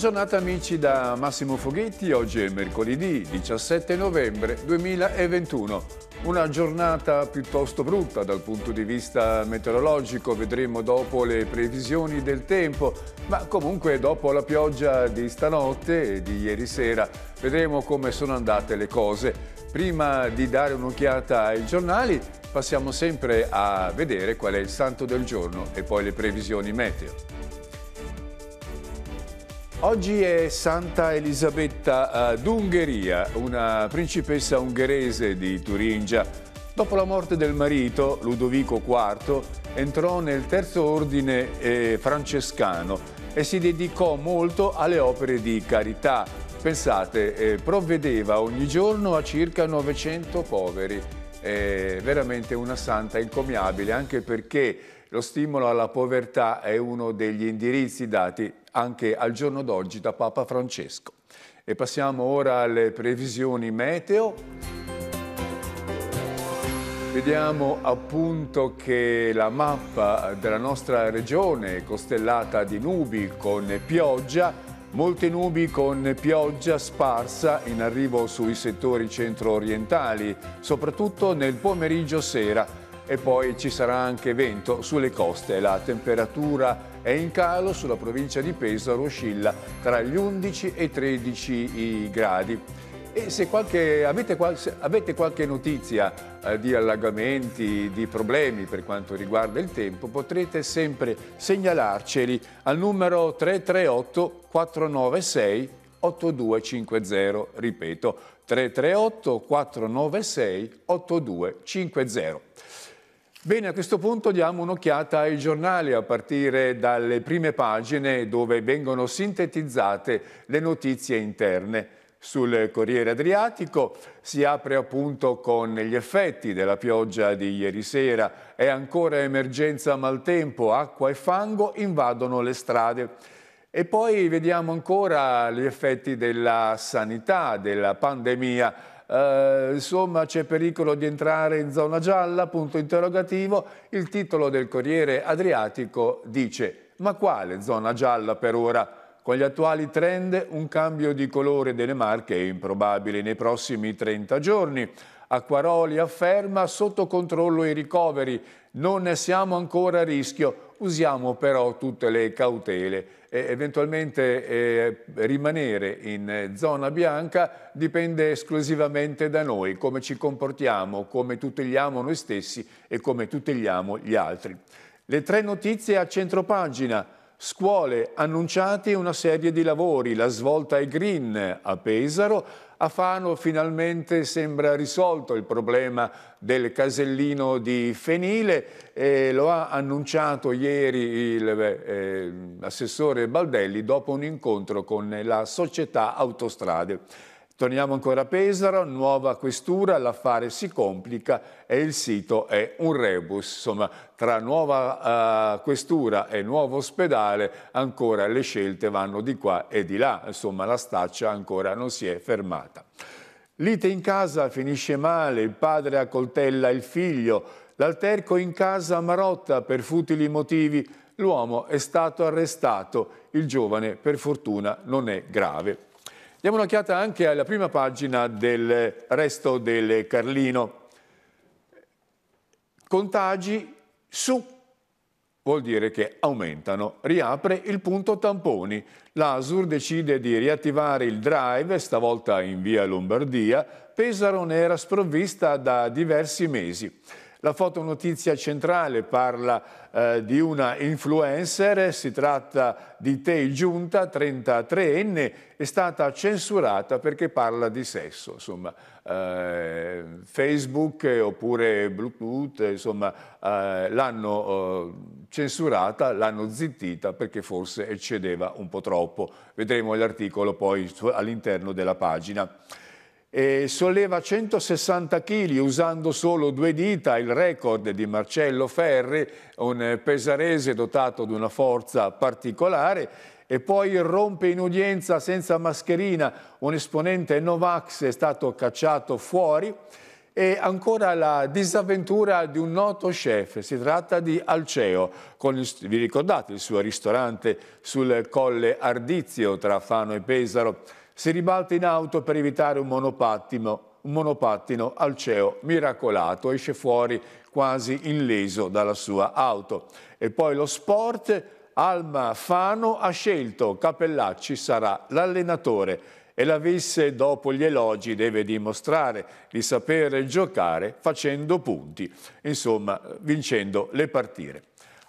Buona giornata amici da Massimo Foghetti, oggi è mercoledì 17 novembre 2021. Una giornata piuttosto brutta dal punto di vista meteorologico, vedremo dopo le previsioni del tempo, ma comunque dopo la pioggia di stanotte e di ieri sera vedremo come sono andate le cose. Prima di dare un'occhiata ai giornali passiamo sempre a vedere qual è il santo del giorno e poi le previsioni meteo. Oggi è Santa Elisabetta eh, d'Ungheria, una principessa ungherese di Turingia. Dopo la morte del marito, Ludovico IV, entrò nel terzo ordine eh, francescano e si dedicò molto alle opere di carità. Pensate, eh, provvedeva ogni giorno a circa 900 poveri. È veramente una santa incomiabile, anche perché lo stimolo alla povertà è uno degli indirizzi dati anche al giorno d'oggi da Papa Francesco. E passiamo ora alle previsioni meteo. Vediamo appunto che la mappa della nostra regione è costellata di nubi con pioggia, molte nubi con pioggia sparsa in arrivo sui settori centro-orientali, soprattutto nel pomeriggio sera e poi ci sarà anche vento sulle coste. La temperatura è in calo, sulla provincia di Pesaro oscilla tra gli 11 e i 13 gradi. E se qualche, avete, qualche, avete, qualche notizia eh, di allagamenti, di problemi per quanto riguarda il tempo, potrete sempre segnalarceli al numero 338 496 8250. Ripeto, 338 496 8250. Bene, a questo punto diamo un'occhiata ai giornali a partire dalle prime pagine dove vengono sintetizzate le notizie interne. Sul Corriere Adriatico si apre appunto con gli effetti della pioggia di ieri sera. È ancora emergenza maltempo, acqua e fango invadono le strade. E poi vediamo ancora gli effetti della sanità, della pandemia eh, insomma c'è pericolo di entrare in zona gialla, punto interrogativo, il titolo del Corriere Adriatico dice ma quale zona gialla per ora? Con gli attuali trend un cambio di colore delle marche è improbabile nei prossimi 30 giorni. Acquaroli afferma sotto controllo i ricoveri, non ne siamo ancora a rischio, usiamo però tutte le cautele e eventualmente eh, rimanere in eh, zona bianca dipende esclusivamente da noi, come ci comportiamo, come tuteliamo noi stessi e come tuteliamo gli altri. Le tre notizie a centropagina. Scuole annunciate una serie di lavori, la svolta è green a Pesaro, a Fano finalmente sembra risolto il problema del casellino di Fenile, e lo ha annunciato ieri l'assessore ehm, eh, Baldelli dopo un incontro con la società autostrade. Torniamo ancora a Pesaro, nuova questura, l'affare si complica e il sito è un rebus. Insomma, tra nuova uh, questura e nuovo ospedale ancora le scelte vanno di qua e di là, insomma la staccia ancora non si è fermata. Lite in casa finisce male, il padre accoltella il figlio, l'alterco in casa marotta per futili motivi, l'uomo è stato arrestato, il giovane per fortuna non è grave. Diamo un'occhiata anche alla prima pagina del resto del Carlino. Contagi su, vuol dire che aumentano. Riapre il punto tamponi. L'ASUR decide di riattivare il drive, stavolta in via Lombardia. Pesaro ne era sprovvista da diversi mesi. La fotonotizia centrale parla eh, di una influencer, si tratta di te Giunta, 33enne, è stata censurata perché parla di sesso. Insomma, eh, Facebook oppure Bluetooth eh, l'hanno eh, censurata, l'hanno zittita perché forse eccedeva un po' troppo. Vedremo l'articolo poi all'interno della pagina e solleva 160 kg usando solo due dita, il record di Marcello Ferri, un eh, pesarese dotato di una forza particolare, e poi rompe in udienza senza mascherina, un esponente Novax è stato cacciato fuori e ancora la disavventura di un noto chef, si tratta di Alceo, il, vi ricordate il suo ristorante sul Colle Ardizio tra Fano e Pesaro, si ribalta in auto per evitare un monopattino, un monopattino al CEO miracolato, esce fuori quasi illeso dalla sua auto. E poi lo sport, Alma Fano ha scelto Capellacci sarà l'allenatore e la Visse dopo gli elogi deve dimostrare di sapere giocare facendo punti, insomma vincendo le partite.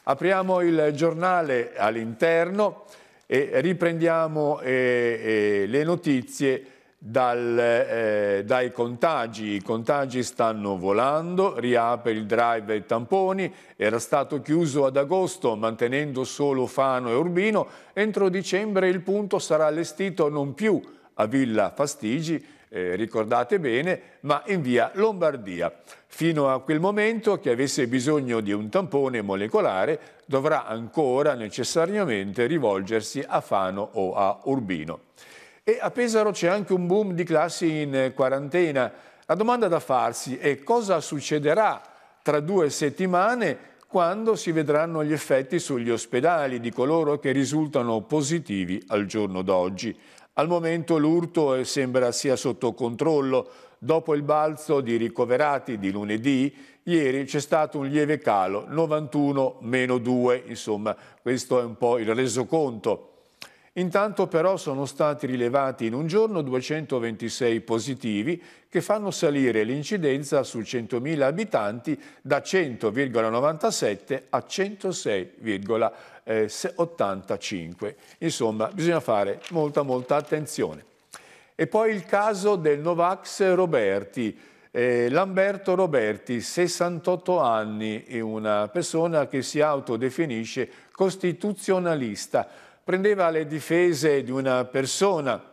Apriamo il giornale all'interno e riprendiamo eh, eh, le notizie dal, eh, dai contagi. I contagi stanno volando, riapre il drive ai tamponi, era stato chiuso ad agosto mantenendo solo Fano e Urbino, entro dicembre il punto sarà allestito non più a Villa Fastigi eh, ricordate bene, ma in via Lombardia. Fino a quel momento chi avesse bisogno di un tampone molecolare dovrà ancora necessariamente rivolgersi a Fano o a Urbino. E a Pesaro c'è anche un boom di classi in quarantena. La domanda da farsi è cosa succederà tra due settimane quando si vedranno gli effetti sugli ospedali di coloro che risultano positivi al giorno d'oggi. Al momento l'urto eh, sembra sia sotto controllo. Dopo il balzo di ricoverati di lunedì, ieri c'è stato un lieve calo, 91 meno 2, insomma questo è un po' il resoconto. Intanto però sono stati rilevati in un giorno 226 positivi che fanno salire l'incidenza su 100.000 abitanti da 100,97 a 106,97 eh, 85. Insomma, bisogna fare molta, molta attenzione. E poi il caso del Novax Roberti. Eh, Lamberto Roberti, 68 anni, è una persona che si autodefinisce costituzionalista. Prendeva le difese di una persona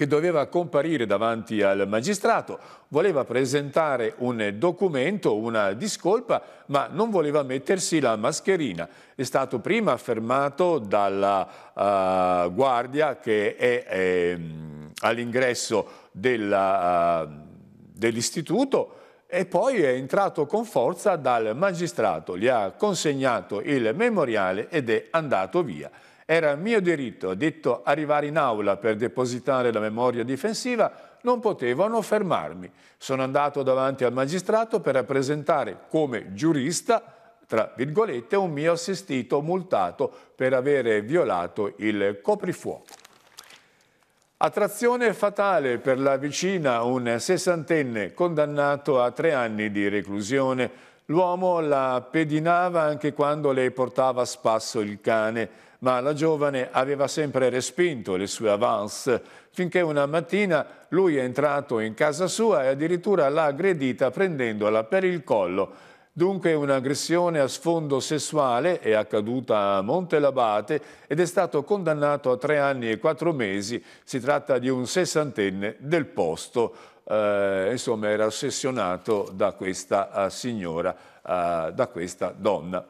che doveva comparire davanti al magistrato, voleva presentare un documento, una discolpa, ma non voleva mettersi la mascherina. È stato prima fermato dalla uh, guardia che è ehm, eh, all'ingresso dell'istituto uh, dell e poi è entrato con forza dal magistrato, gli ha consegnato il memoriale ed è andato via. Era mio diritto, detto arrivare in aula per depositare la memoria difensiva, non potevano fermarmi. Sono andato davanti al magistrato per rappresentare come giurista tra virgolette, un mio assistito multato per avere violato il coprifuoco. Attrazione fatale per la vicina, un sessantenne condannato a tre anni di reclusione L'uomo la pedinava anche quando le portava a spasso il cane, ma la giovane aveva sempre respinto le sue avance, finché una mattina lui è entrato in casa sua e addirittura l'ha aggredita prendendola per il collo. Dunque un'aggressione a sfondo sessuale è accaduta a Montelabate ed è stato condannato a tre anni e quattro mesi. Si tratta di un sessantenne del posto eh, insomma, era ossessionato da questa eh, signora, eh, da questa donna.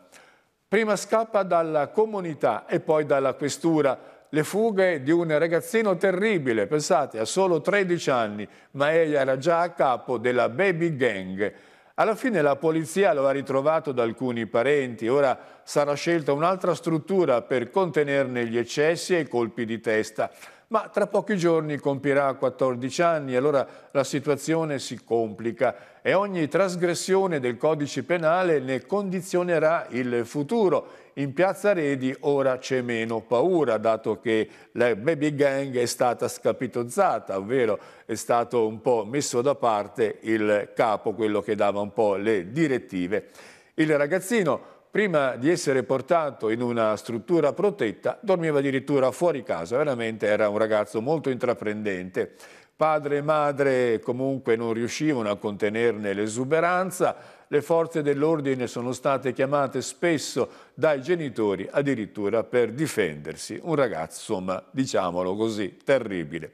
Prima scappa dalla comunità e poi dalla questura. Le fughe di un ragazzino terribile, pensate, ha solo 13 anni, ma egli era già a capo della baby gang. Alla fine la polizia lo ha ritrovato da alcuni parenti, ora sarà scelta un'altra struttura per contenerne gli eccessi e i colpi di testa ma tra pochi giorni compirà 14 anni, e allora la situazione si complica e ogni trasgressione del codice penale ne condizionerà il futuro. In Piazza Redi ora c'è meno paura, dato che la baby gang è stata scapitozzata, ovvero è stato un po' messo da parte il capo, quello che dava un po' le direttive. Il ragazzino prima di essere portato in una struttura protetta, dormiva addirittura fuori casa, veramente era un ragazzo molto intraprendente. Padre e madre comunque non riuscivano a contenerne l'esuberanza, le forze dell'ordine sono state chiamate spesso dai genitori addirittura per difendersi. Un ragazzo, insomma, diciamolo così, terribile.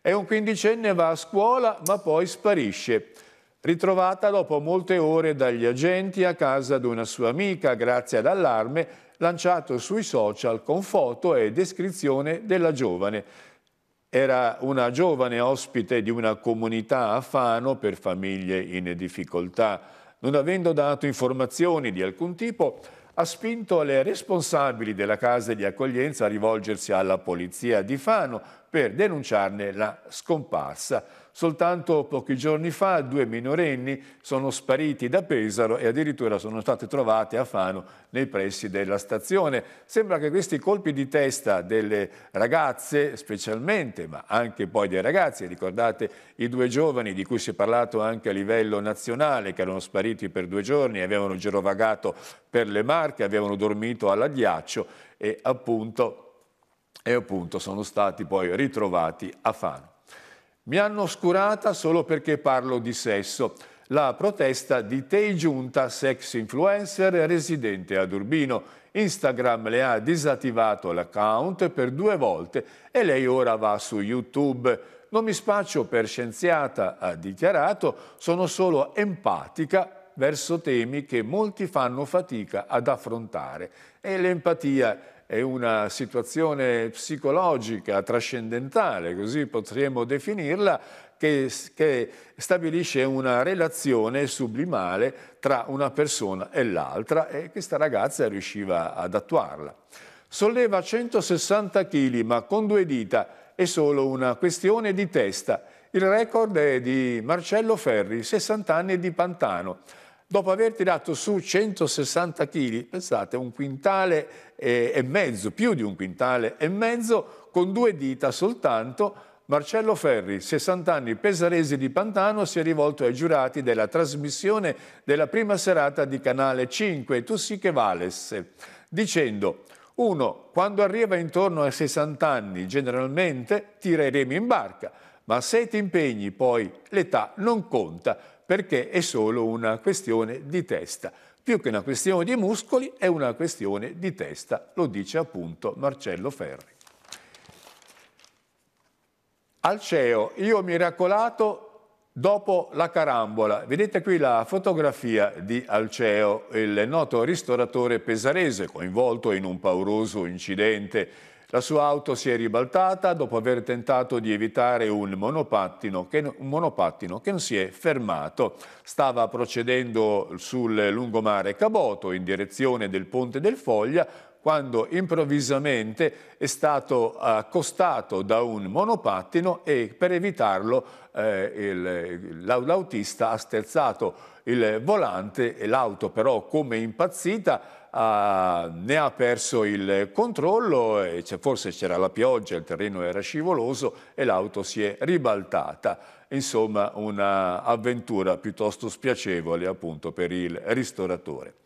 È un quindicenne, va a scuola, ma poi sparisce. Ritrovata dopo molte ore dagli agenti a casa di una sua amica grazie ad allarme lanciato sui social con foto e descrizione della giovane. Era una giovane ospite di una comunità a Fano per famiglie in difficoltà. Non avendo dato informazioni di alcun tipo, ha spinto le responsabili della casa di accoglienza a rivolgersi alla polizia di Fano per denunciarne la scomparsa. Soltanto pochi giorni fa due minorenni sono spariti da Pesaro e addirittura sono state trovate a Fano nei pressi della stazione. Sembra che questi colpi di testa delle ragazze specialmente, ma anche poi dei ragazzi, ricordate i due giovani di cui si è parlato anche a livello nazionale, che erano spariti per due giorni, avevano girovagato per le Marche, avevano dormito all'addiaccio e appunto, e appunto sono stati poi ritrovati a Fano. Mi hanno oscurata solo perché parlo di sesso. La protesta di Tei Giunta, sex influencer residente ad Urbino. Instagram le ha disattivato l'account per due volte e lei ora va su YouTube. Non mi spaccio per scienziata, ha dichiarato, sono solo empatica verso temi che molti fanno fatica ad affrontare e l'empatia è una situazione psicologica, trascendentale, così potremmo definirla, che, che stabilisce una relazione sublimale tra una persona e l'altra e questa ragazza riusciva ad attuarla. Solleva 160 kg ma con due dita, è solo una questione di testa. Il record è di Marcello Ferri, 60 anni di Pantano dopo aver tirato su 160 kg, pensate, un quintale eh, e mezzo, più di un quintale e mezzo, con due dita soltanto, Marcello Ferri, 60 anni pesarese di Pantano, si è rivolto ai giurati della trasmissione della prima serata di Canale 5, Tu sì che vales, dicendo... Uno, Quando arriva intorno ai 60 anni, generalmente tira i remi in barca, ma se ti impegni poi l'età non conta perché è solo una questione di testa. Più che una questione di muscoli è una questione di testa, lo dice appunto Marcello Ferri. Al CEO, io miracolato dopo la carambola. Vedete qui la fotografia di Alceo, il noto ristoratore pesarese coinvolto in un pauroso incidente la sua auto si è ribaltata dopo aver tentato di evitare un monopattino che, un monopattino che non si è fermato. Stava procedendo sul lungomare Caboto in direzione del Ponte del Foglia quando improvvisamente è stato accostato da un monopattino e per evitarlo eh, l'autista ha sterzato il volante e l'auto però come impazzita ha, ah, ne ha perso il controllo, e forse c'era la pioggia, il terreno era scivoloso e l'auto si è ribaltata. Insomma, un'avventura piuttosto spiacevole appunto per il ristoratore.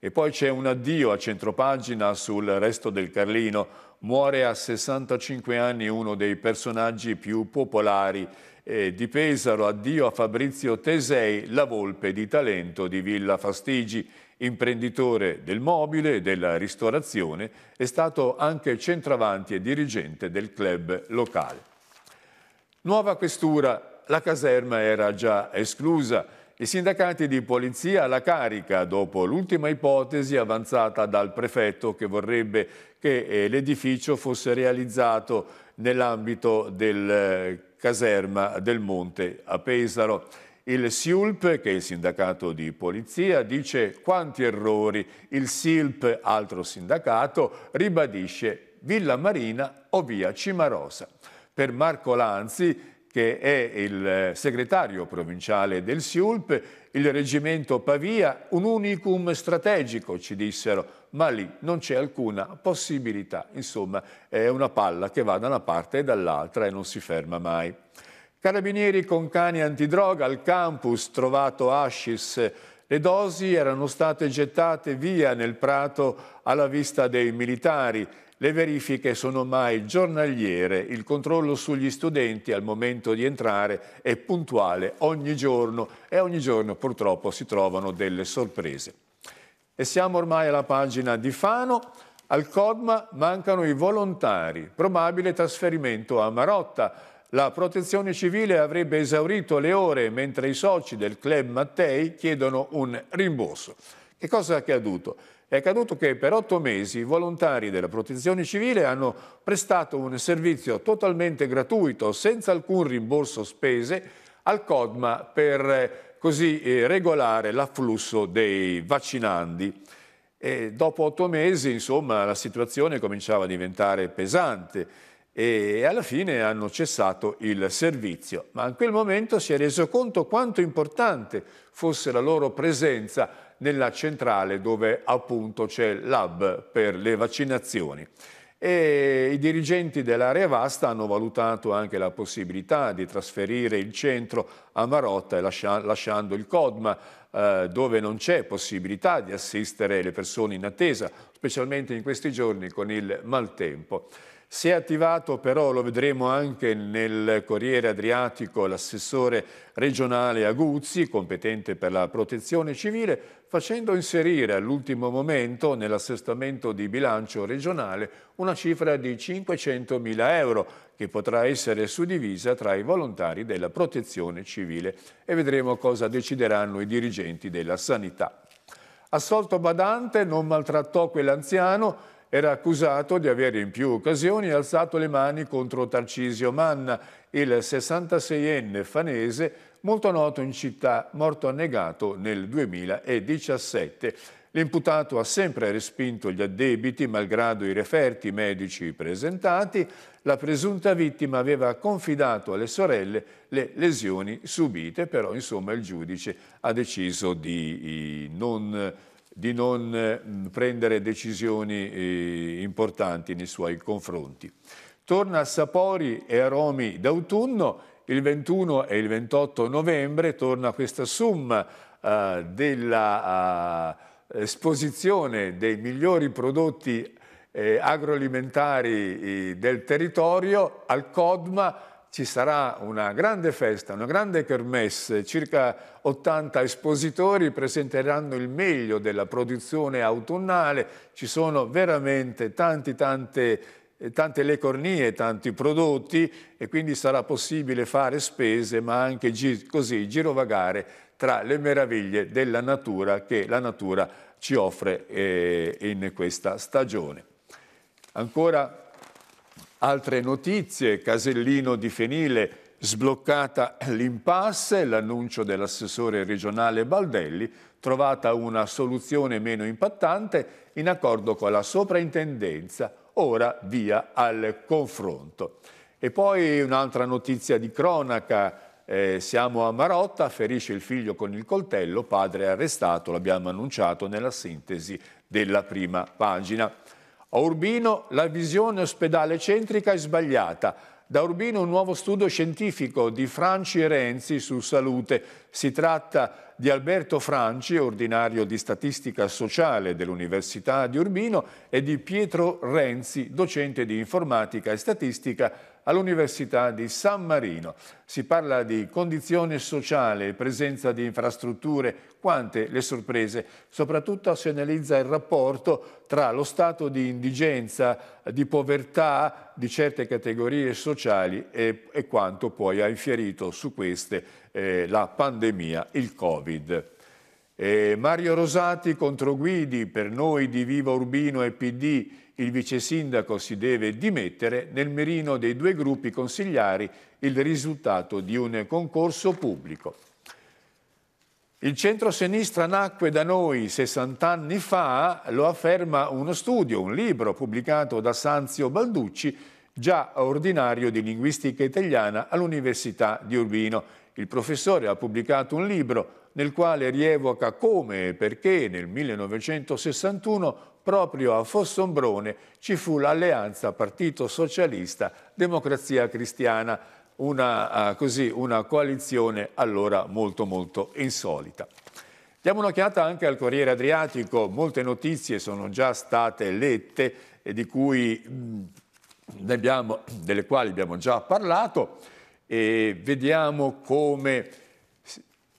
E poi c'è un addio a centropagina sul resto del Carlino. Muore a 65 anni uno dei personaggi più popolari eh, di Pesaro, addio a Fabrizio Tesei, la volpe di talento di Villa Fastigi, imprenditore del mobile e della ristorazione, è stato anche centravanti e dirigente del club locale. Nuova questura, la caserma era già esclusa, i sindacati di polizia alla carica dopo l'ultima ipotesi avanzata dal prefetto che vorrebbe che eh, l'edificio fosse realizzato nell'ambito del eh, caserma del Monte a Pesaro. Il SIULP, che è il sindacato di polizia, dice quanti errori. Il SILP, altro sindacato, ribadisce Villa Marina o via Cimarosa. Per Marco Lanzi che è il segretario provinciale del SIULP, il reggimento Pavia, un unicum strategico, ci dissero, ma lì non c'è alcuna possibilità. Insomma, è una palla che va da una parte e dall'altra e non si ferma mai. Carabinieri con cani antidroga al campus, trovato Ashis. Le dosi erano state gettate via nel prato alla vista dei militari le verifiche sono mai giornaliere, il controllo sugli studenti al momento di entrare è puntuale ogni giorno e ogni giorno purtroppo si trovano delle sorprese. E siamo ormai alla pagina di Fano. Al Codma mancano i volontari, probabile trasferimento a Marotta. La protezione civile avrebbe esaurito le ore mentre i soci del club Mattei chiedono un rimborso. Che cosa è accaduto? È accaduto che per otto mesi i volontari della protezione civile hanno prestato un servizio totalmente gratuito, senza alcun rimborso spese, al CODMA per eh, così eh, regolare l'afflusso dei vaccinandi. E dopo otto mesi, insomma, la situazione cominciava a diventare pesante e alla fine hanno cessato il servizio. Ma in quel momento si è reso conto quanto importante fosse la loro presenza nella centrale dove appunto c'è l'hub per le vaccinazioni. E I dirigenti dell'area vasta hanno valutato anche la possibilità di trasferire il centro a Marotta lasciando il CODMA eh, dove non c'è possibilità di assistere le persone in attesa, specialmente in questi giorni con il maltempo. Si è attivato però, lo vedremo anche nel Corriere Adriatico, l'assessore regionale Aguzzi, competente per la protezione civile, facendo inserire all'ultimo momento nell'assestamento di bilancio regionale una cifra di 500 mila euro che potrà essere suddivisa tra i volontari della protezione civile e vedremo cosa decideranno i dirigenti della sanità. Assolto Badante non maltrattò quell'anziano era accusato di aver in più occasioni alzato le mani contro Tarcisio Manna, il 66enne fanese molto noto in città, morto annegato nel 2017. L'imputato ha sempre respinto gli addebiti, malgrado i referti medici presentati. La presunta vittima aveva confidato alle sorelle le lesioni subite, però insomma il giudice ha deciso di eh, non di non eh, prendere decisioni eh, importanti nei suoi confronti. Torna a sapori e aromi d'autunno, il 21 e il 28 novembre torna questa summa uh, eh, della uh, dei migliori prodotti eh, agroalimentari del territorio al CODMA ci sarà una grande festa, una grande kermesse, circa 80 espositori presenteranno il meglio della produzione autunnale, ci sono veramente tanti, tante, eh, tante le cornie, tanti prodotti e quindi sarà possibile fare spese ma anche così girovagare tra le meraviglie della natura che la natura ci offre eh, in questa stagione. Ancora Altre notizie, Casellino di Fenile sbloccata l'impasse, l'annuncio dell'assessore regionale Baldelli, trovata una soluzione meno impattante in accordo con la soprintendenza, ora via al confronto. E poi un'altra notizia di cronaca, eh, siamo a Marotta, ferisce il figlio con il coltello, padre arrestato, l'abbiamo annunciato nella sintesi della prima pagina. A Urbino la visione ospedale centrica è sbagliata. Da Urbino un nuovo studio scientifico di Franci e Renzi su salute. Si tratta di Alberto Franci, ordinario di statistica sociale dell'Università di Urbino, e di Pietro Renzi, docente di informatica e statistica all'Università di San Marino. Si parla di condizione sociale, presenza di infrastrutture, quante le sorprese. Soprattutto si analizza il rapporto tra lo stato di indigenza, di povertà di certe categorie sociali e, e quanto poi ha infierito su queste eh, la pandemia, il Covid. Eh, Mario Rosati contro Guidi, per noi di Viva Urbino e PD il vice sindaco si deve dimettere, nel mirino dei due gruppi consigliari il risultato di un concorso pubblico. Il centro-sinistra nacque da noi 60 anni fa, lo afferma uno studio, un libro pubblicato da Sanzio Balducci, già ordinario di linguistica italiana all'Università di Urbino. Il professore ha pubblicato un libro, nel quale rievoca come e perché nel 1961 proprio a Fossombrone ci fu l'alleanza Partito Socialista Democrazia Cristiana, una, ah, così, una coalizione allora molto molto insolita. Diamo un'occhiata anche al Corriere Adriatico, molte notizie sono già state lette e cui, mh, mm, abbiamo, delle quali abbiamo già parlato e vediamo come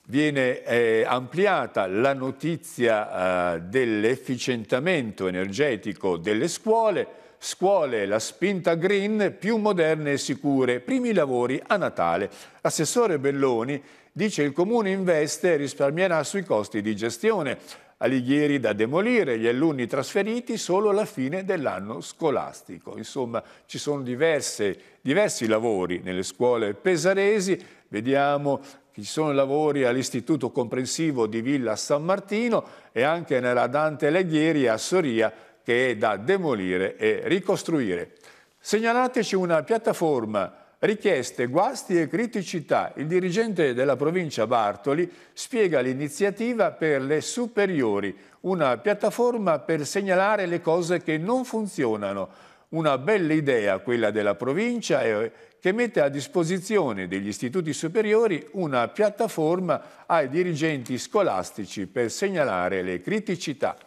viene eh, ampliata la notizia eh, dell'efficientamento energetico delle scuole, scuole la spinta green più moderne e sicure, primi lavori a Natale. Assessore Belloni dice il comune investe e risparmierà sui costi di gestione. Alighieri da demolire, gli alunni trasferiti solo alla fine dell'anno scolastico. Insomma, ci sono diverse, diversi lavori nelle scuole pesaresi, vediamo ci sono lavori all'Istituto Comprensivo di Villa San Martino e anche nella Dante Alighieri a Soria che è da demolire e ricostruire. Segnalateci una piattaforma richieste, guasti e criticità. Il dirigente della provincia Bartoli spiega l'iniziativa per le superiori, una piattaforma per segnalare le cose che non funzionano. Una bella idea quella della provincia che mette a disposizione degli istituti superiori una piattaforma ai dirigenti scolastici per segnalare le criticità.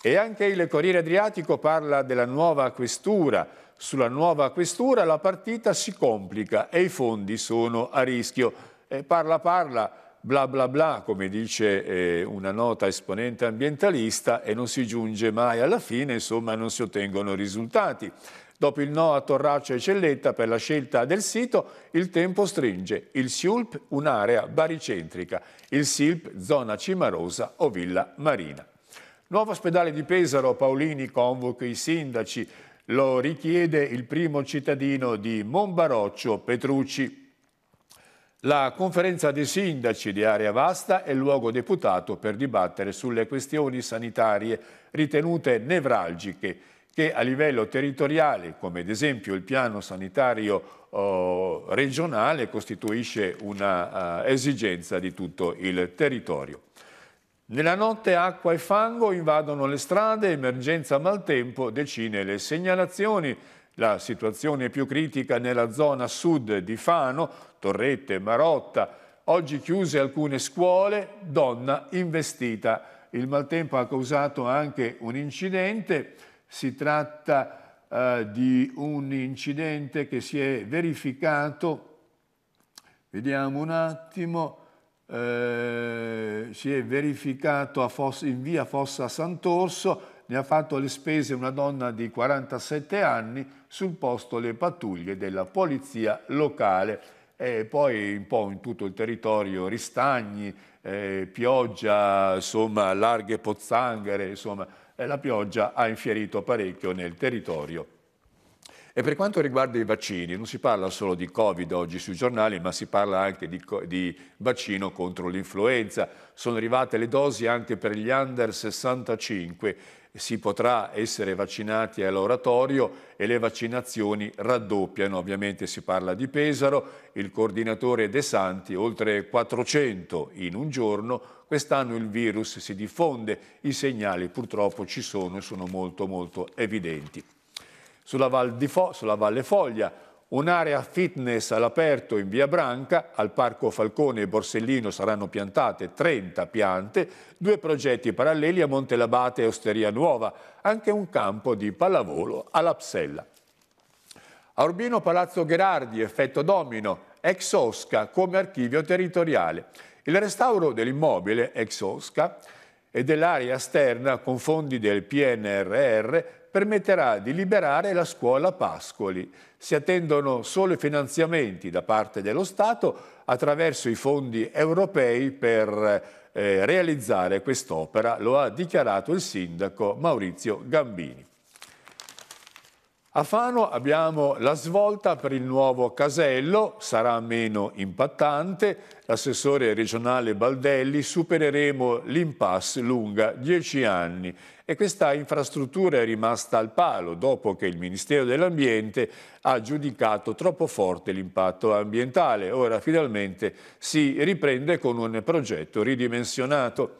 E anche il Corriere Adriatico parla della nuova questura. Sulla nuova questura la partita si complica e i fondi sono a rischio. E parla parla, bla bla bla, come dice eh, una nota esponente ambientalista, e non si giunge mai alla fine, insomma non si ottengono risultati. Dopo il no a Torraccio e Celletta per la scelta del sito, il tempo stringe. Il SIULP un'area baricentrica, il SILP zona cimarosa o Villa Marina. Nuovo ospedale di Pesaro, Paolini convoca i sindaci, lo richiede il primo cittadino di Monbaroccio, Petrucci. La conferenza dei sindaci di Area Vasta è luogo deputato per dibattere sulle questioni sanitarie ritenute nevralgiche che a livello territoriale, come ad esempio il piano sanitario eh, regionale, costituisce un'esigenza eh, di tutto il territorio. Nella notte acqua e fango invadono le strade, emergenza maltempo, decine le segnalazioni. La situazione più critica nella zona sud di Fano, Torrette, Marotta. Oggi chiuse alcune scuole, donna investita. Il maltempo ha causato anche un incidente si tratta eh, di un incidente che si è verificato, vediamo un attimo, eh, si è verificato Fossa, in via Fossa Sant'Orso, ne ha fatto le spese una donna di 47 anni, sul posto le pattuglie della polizia locale e poi un po' in tutto il territorio ristagni, eh, pioggia, insomma, larghe pozzanghere, insomma, eh, la pioggia ha infierito parecchio nel territorio. E per quanto riguarda i vaccini, non si parla solo di Covid oggi sui giornali, ma si parla anche di, di vaccino contro l'influenza. Sono arrivate le dosi anche per gli under 65 si potrà essere vaccinati all'oratorio e le vaccinazioni raddoppiano. Ovviamente si parla di Pesaro, il coordinatore De Santi, oltre 400 in un giorno, quest'anno il virus si diffonde, i segnali purtroppo ci sono e sono molto molto evidenti. Sulla, Val Fo sulla Valle Foglia Un'area fitness all'aperto in via Branca, al Parco Falcone e Borsellino saranno piantate 30 piante, due progetti paralleli a Montelabate e Osteria Nuova, anche un campo di pallavolo all'Apsella. A Urbino Palazzo Gherardi, effetto domino, ex Osca come archivio territoriale. Il restauro dell'immobile ex Osca e dell'area esterna con fondi del PNRR permetterà di liberare la scuola Pascoli. Si attendono solo i finanziamenti da parte dello Stato attraverso i fondi europei per eh, realizzare quest'opera, lo ha dichiarato il sindaco Maurizio Gambini. A Fano abbiamo la svolta per il nuovo casello, sarà meno impattante. L'assessore regionale Baldelli supereremo l'impasse lunga 10 anni e questa infrastruttura è rimasta al palo dopo che il Ministero dell'Ambiente ha giudicato troppo forte l'impatto ambientale. Ora finalmente si riprende con un progetto ridimensionato.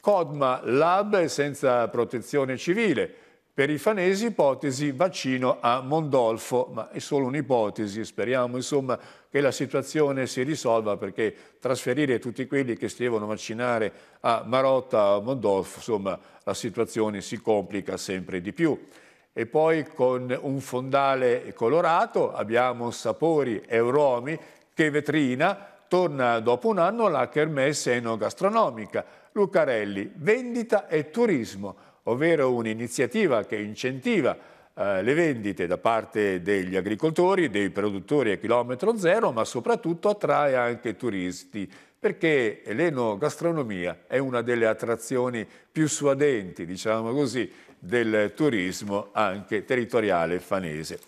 Codma Lab senza protezione civile, per i fanesi ipotesi vaccino a Mondolfo, ma è solo un'ipotesi, speriamo insomma che la situazione si risolva perché trasferire tutti quelli che si devono vaccinare a Marotta, a Mondolfo, insomma la situazione si complica sempre di più. E poi con un fondale colorato abbiamo Sapori e Euromi che vetrina, torna dopo un anno la Kermesse enogastronomica. Lucarelli, vendita e turismo ovvero un'iniziativa che incentiva eh, le vendite da parte degli agricoltori, e dei produttori a chilometro zero, ma soprattutto attrae anche turisti, perché l'enogastronomia è una delle attrazioni più suadenti, diciamo così, del turismo anche territoriale fanese.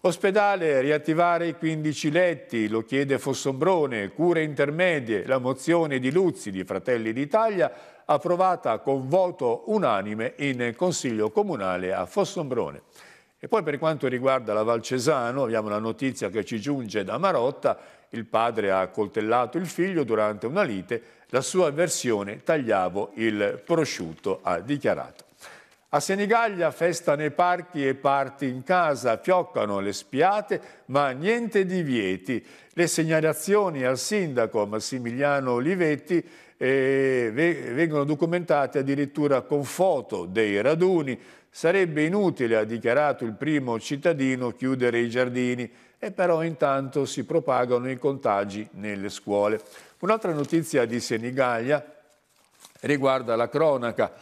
Ospedale, riattivare i 15 letti, lo chiede Fossombrone, cure intermedie, la mozione di Luzzi di Fratelli d'Italia approvata con voto unanime in Consiglio Comunale a Fossombrone. E poi per quanto riguarda la Valcesano, abbiamo la notizia che ci giunge da Marotta, il padre ha coltellato il figlio durante una lite, la sua versione tagliavo il prosciutto, ha dichiarato. A Senigallia festa nei parchi e parti in casa, fioccano le spiate, ma niente divieti. Le segnalazioni al sindaco Massimiliano Olivetti e vengono documentate addirittura con foto dei raduni. Sarebbe inutile, ha dichiarato il primo cittadino, chiudere i giardini e però intanto si propagano i contagi nelle scuole. Un'altra notizia di Senigallia riguarda la cronaca.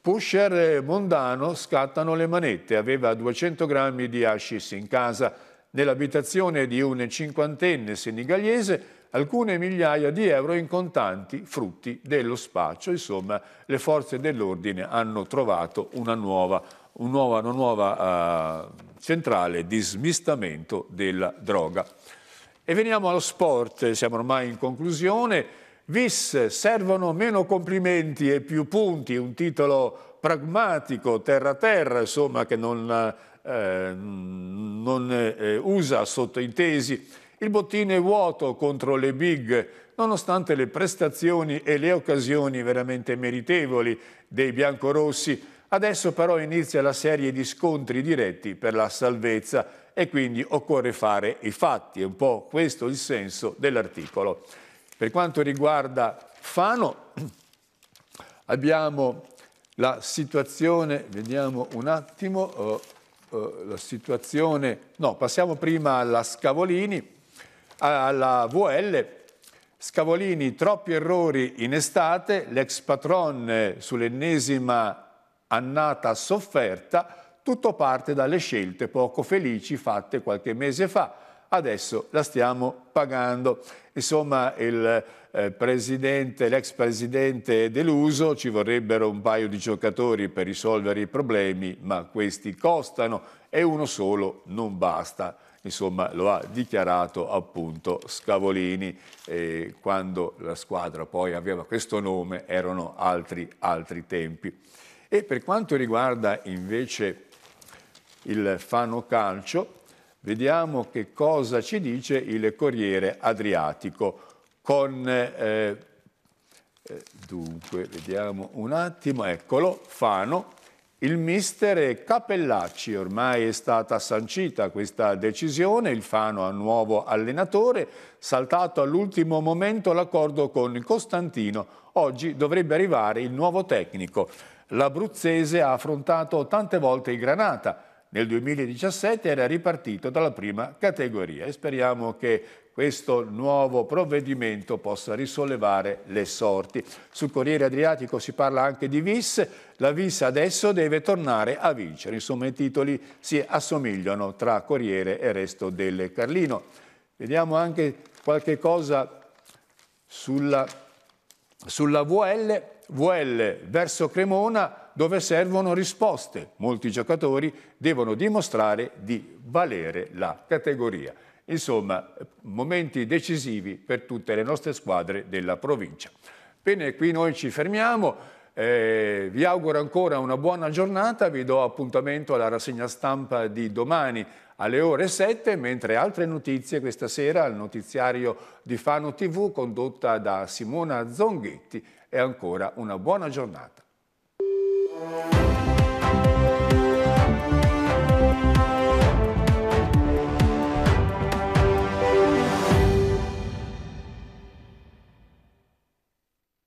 Pusher Mondano scattano le manette, aveva 200 grammi di hashish in casa. Nell'abitazione di un cinquantenne senigalese alcune migliaia di euro in contanti frutti dello spaccio. Insomma, le forze dell'ordine hanno trovato una nuova, una nuova, una nuova uh, centrale di smistamento della droga. E veniamo allo sport, siamo ormai in conclusione. Vis, servono meno complimenti e più punti, un titolo pragmatico, terra-terra, insomma, che non, eh, non eh, usa sottointesi il bottino è vuoto contro le big, nonostante le prestazioni e le occasioni veramente meritevoli dei biancorossi. Adesso però inizia la serie di scontri diretti per la salvezza e quindi occorre fare i fatti, è un po' questo il senso dell'articolo. Per quanto riguarda Fano, abbiamo la situazione, vediamo un attimo, uh, uh, la situazione, no, passiamo prima alla Scavolini, alla VL Scavolini, troppi errori in estate, l'ex patron eh, sull'ennesima annata sofferta, tutto parte dalle scelte poco felici fatte qualche mese fa. Adesso la stiamo pagando. Insomma, il eh, presidente, l'ex presidente deluso, ci vorrebbero un paio di giocatori per risolvere i problemi, ma questi costano e uno solo non basta insomma, lo ha dichiarato appunto Scavolini eh, quando la squadra poi aveva questo nome, erano altri, altri tempi. E per quanto riguarda invece il Fano Calcio, vediamo che cosa ci dice il Corriere Adriatico con... Eh, eh dunque, vediamo un attimo, eccolo, Fano, il mister Capellacci. Ormai è stata sancita questa decisione, il Fano ha nuovo allenatore, saltato all'ultimo momento l'accordo con Costantino. Oggi dovrebbe arrivare il nuovo tecnico. L'abruzzese ha affrontato tante volte il Granata. Nel 2017 era ripartito dalla prima categoria e speriamo che questo nuovo provvedimento possa risollevare le sorti. Sul Corriere Adriatico si parla anche di VIS, la VIS adesso deve tornare a vincere, insomma i titoli si assomigliano tra Corriere e Resto del Carlino. Vediamo anche qualche cosa sulla, sulla VL, VL verso Cremona, dove servono risposte. Molti giocatori devono dimostrare di valere la categoria. Insomma, momenti decisivi per tutte le nostre squadre della provincia. Bene, qui noi ci fermiamo. Eh, vi auguro ancora una buona giornata, vi do appuntamento alla rassegna stampa di domani alle ore 7, mentre altre notizie questa sera al notiziario di Fano TV condotta da Simona Zonghetti. E ancora una buona giornata.